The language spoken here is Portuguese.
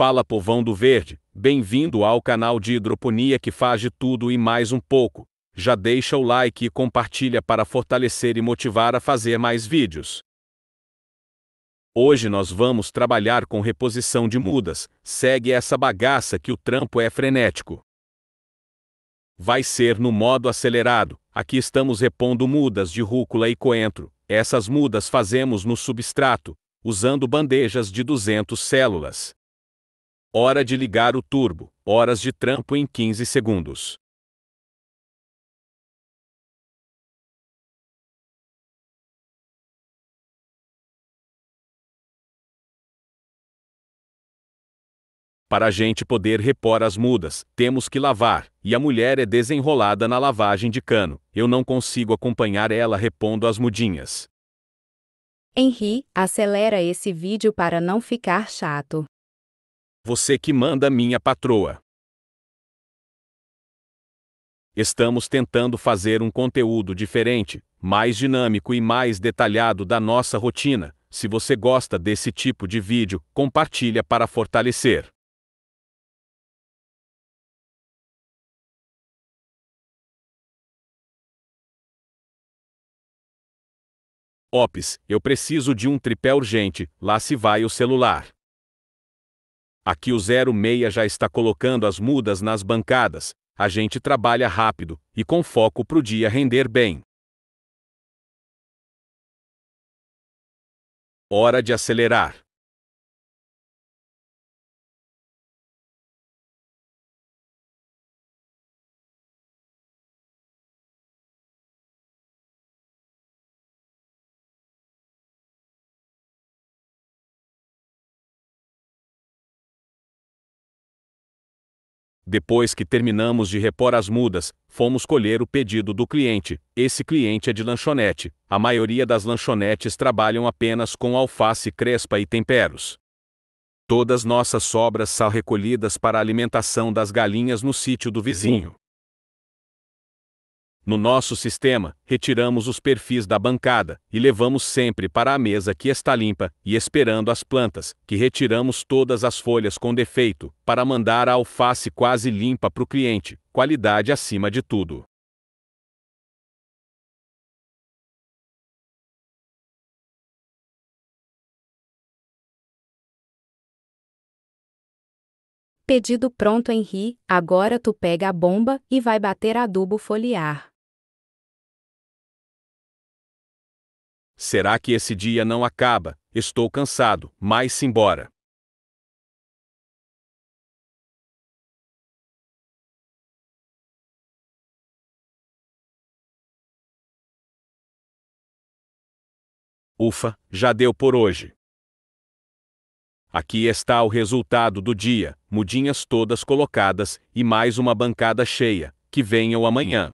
Fala povão do verde, bem-vindo ao canal de hidroponia que faz de tudo e mais um pouco. Já deixa o like e compartilha para fortalecer e motivar a fazer mais vídeos. Hoje nós vamos trabalhar com reposição de mudas, segue essa bagaça que o trampo é frenético. Vai ser no modo acelerado, aqui estamos repondo mudas de rúcula e coentro, essas mudas fazemos no substrato, usando bandejas de 200 células. Hora de ligar o turbo. Horas de trampo em 15 segundos. Para a gente poder repor as mudas, temos que lavar, e a mulher é desenrolada na lavagem de cano. Eu não consigo acompanhar ela repondo as mudinhas. Henry, acelera esse vídeo para não ficar chato. Você que manda minha patroa. Estamos tentando fazer um conteúdo diferente, mais dinâmico e mais detalhado da nossa rotina. Se você gosta desse tipo de vídeo, compartilha para fortalecer. Ops, eu preciso de um tripé urgente, lá se vai o celular. Aqui o 06 já está colocando as mudas nas bancadas, a gente trabalha rápido e com foco pro dia render bem. Hora de acelerar. Depois que terminamos de repor as mudas, fomos colher o pedido do cliente. Esse cliente é de lanchonete. A maioria das lanchonetes trabalham apenas com alface crespa e temperos. Todas nossas sobras são recolhidas para a alimentação das galinhas no sítio do vizinho. No nosso sistema, retiramos os perfis da bancada e levamos sempre para a mesa que está limpa e esperando as plantas, que retiramos todas as folhas com defeito, para mandar a alface quase limpa para o cliente, qualidade acima de tudo. Pedido pronto Henri, agora tu pega a bomba e vai bater adubo foliar. Será que esse dia não acaba? Estou cansado, mas se embora. Ufa, já deu por hoje. Aqui está o resultado do dia: mudinhas todas colocadas e mais uma bancada cheia. Que venham amanhã.